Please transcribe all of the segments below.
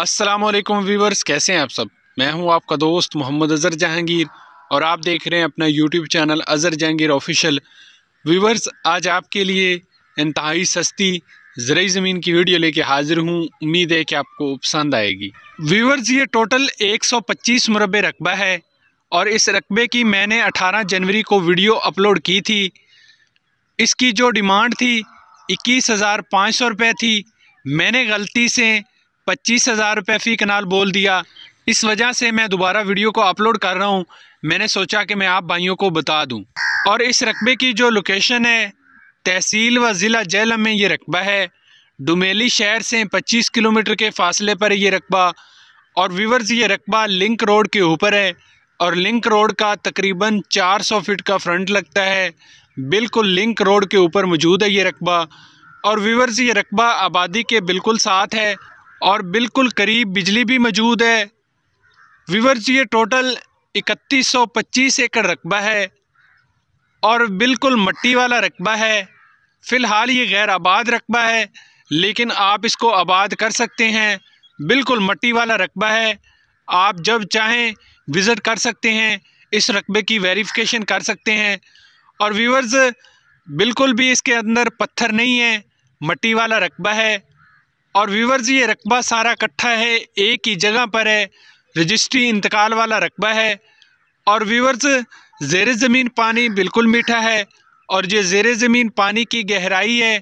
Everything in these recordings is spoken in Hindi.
अस्सलाम वालेकुम व्यूवर्स कैसे हैं आप सब मैं हूं आपका दोस्त मोहम्मद अज़र जहांगीर और आप देख रहे हैं अपना YouTube channel Azhar Jahangir official viewers आज आपके लिए इंतहाई सस्ती ज़रूरी ज़मीन की वीडियो लेके हाज़िर हूं उम्मीद है कि आपको पसंद आएगी व्यूवर्स ये टोटल 125 मुरबे रकबा है और इस रकबे की मैंने 18 जनवरी को वीडियो अपलोड की थी इसकी जो डिमांड थी इक्कीस हज़ार पाँच सौ रुपये थी मैंने गलती से पच्चीस हज़ार रुपये फ़ी कनाल बोल दिया इस वजह से मैं दोबारा वीडियो को अपलोड कर रहा हूँ मैंने सोचा कि मैं आप भाइयों को बता दूँ और इस रकबे की जो लोकेशन है तहसील व ज़िला जहलम में ये रकबा है डुमेली शहर से पच्चीस किलोमीटर के फासले पर यह रकबा और व्यूवर्स ये रकबा लिंक रोड के ऊपर है और लिंक रोड का तकरीबन 400 फीट का फ्रंट लगता है बिल्कुल लिंक रोड के ऊपर मौजूद है ये रकबा और व्यूवर्स ये रकबा आबादी के बिल्कुल साथ है और बिल्कुल करीब बिजली भी मौजूद है विवर्स ये टोटल इकतीस सौ पच्चीस एकड़ रकबा है और बिल्कुल मट्टी वाला रकबा है फ़िलहाल ये गैर आबाद रकबा है लेकिन आप इसको आबाद कर सकते हैं बिल्कुल मट्टी वाला रकबा है आप जब चाहें विज़िट कर सकते हैं इस रकबे की वेरिफिकेशन कर सकते हैं और व्यूवर्स बिल्कुल भी इसके अंदर पत्थर नहीं है मट्टी वाला रकबा है और जी ये रकबा सारा इकट्ठा है एक ही जगह पर है रजिस्ट्री इंतकाल वाला रकबा है और व्यूवर्स जेर ज़मीन पानी बिल्कुल मीठा है और ये जेर ज़मीन पानी की गहराई है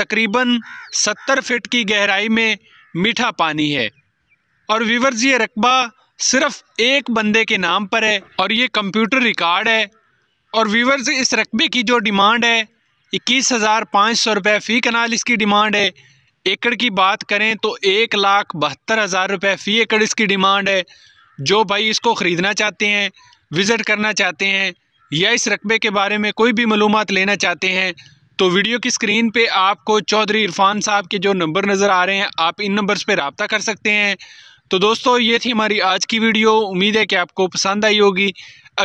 तकरीबन सत्तर फिट की गहराई में मीठा पानी है और व्यूवर्स ये रकबा सिर्फ एक बंदे के नाम पर है और ये कंप्यूटर रिकॉर्ड है और व्यूवर्स इस रकबे की जो डिमांड है इक्कीस हज़ार पाँच सौ रुपये फ़ी कनाल इसकी डिमांड है एकड़ की बात करें तो एक लाख बहत्तर हज़ार रुपये फ़ी एकड़ इसकी डिमांड है जो भाई इसको ख़रीदना चाहते हैं विज़िट करना चाहते हैं या इस रकबे के बारे में कोई भी मालूम लेना चाहते हैं तो वीडियो की स्क्रीन पे आपको चौधरी इरफान साहब के जो नंबर नज़र आ रहे हैं आप इन नंबर्स पे रबता कर सकते हैं तो दोस्तों ये थी हमारी आज की वीडियो उम्मीद है कि आपको पसंद आई होगी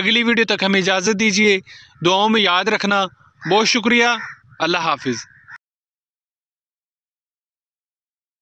अगली वीडियो तक हमें इजाज़त दीजिए दुआओं में याद रखना बहुत शुक्रिया अल्लाह हाफिज़